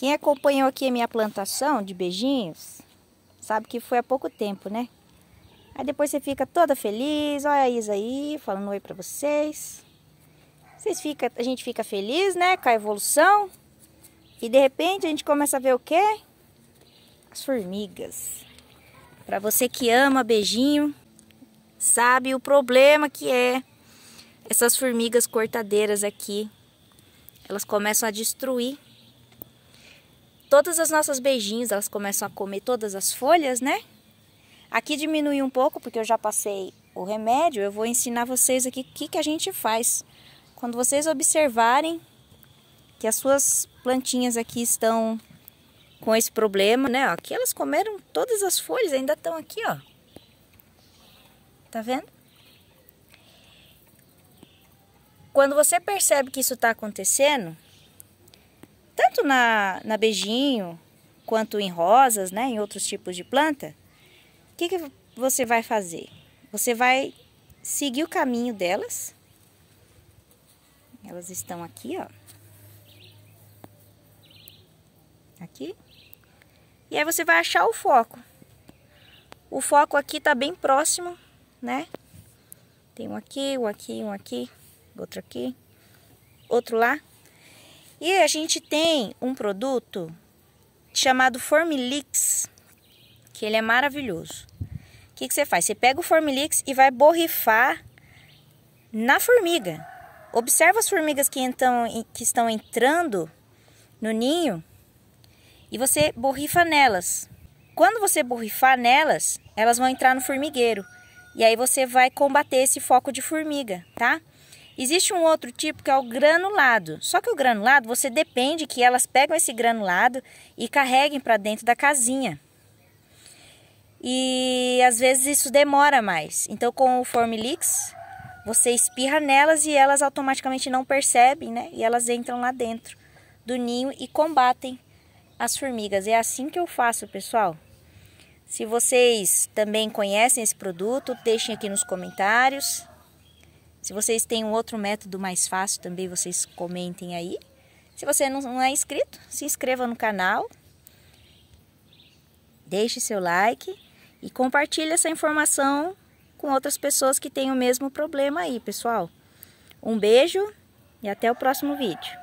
Quem acompanhou aqui a minha plantação de beijinhos, sabe que foi há pouco tempo, né? Aí depois você fica toda feliz, olha a Isa aí, falando oi pra vocês. Vocês fica, a gente fica feliz, né, com a evolução. E de repente a gente começa a ver o quê? As formigas. Para você que ama beijinho, sabe o problema que é essas formigas cortadeiras aqui. Elas começam a destruir Todas as nossas beijinhos, elas começam a comer todas as folhas, né? Aqui diminui um pouco, porque eu já passei o remédio. Eu vou ensinar vocês aqui o que, que a gente faz. Quando vocês observarem que as suas plantinhas aqui estão com esse problema, né? Aqui elas comeram todas as folhas, ainda estão aqui, ó. Tá vendo? Quando você percebe que isso está acontecendo, tanto na, na beijinho quanto em rosas, né, em outros tipos de planta, o que, que você vai fazer? Você vai seguir o caminho delas. Elas estão aqui, ó. Aqui. E aí você vai achar o foco. O foco aqui tá bem próximo, né? Tem um aqui, um aqui, um aqui, outro aqui, outro lá. E a gente tem um produto chamado Formilix, que ele é maravilhoso. O que, que você faz? Você pega o Formilix e vai borrifar na formiga. Observa as formigas que, então, que estão entrando no ninho e você borrifa nelas. Quando você borrifar nelas, elas vão entrar no formigueiro. E aí você vai combater esse foco de formiga, tá? Existe um outro tipo que é o granulado. Só que o granulado, você depende que elas pegam esse granulado e carreguem para dentro da casinha. E às vezes isso demora mais. Então com o Formilix, você espirra nelas e elas automaticamente não percebem, né? E elas entram lá dentro do ninho e combatem as formigas. É assim que eu faço, pessoal. Se vocês também conhecem esse produto, deixem aqui nos comentários. Se vocês têm um outro método mais fácil também, vocês comentem aí. Se você não é inscrito, se inscreva no canal, deixe seu like e compartilhe essa informação com outras pessoas que têm o mesmo problema aí, pessoal. Um beijo e até o próximo vídeo.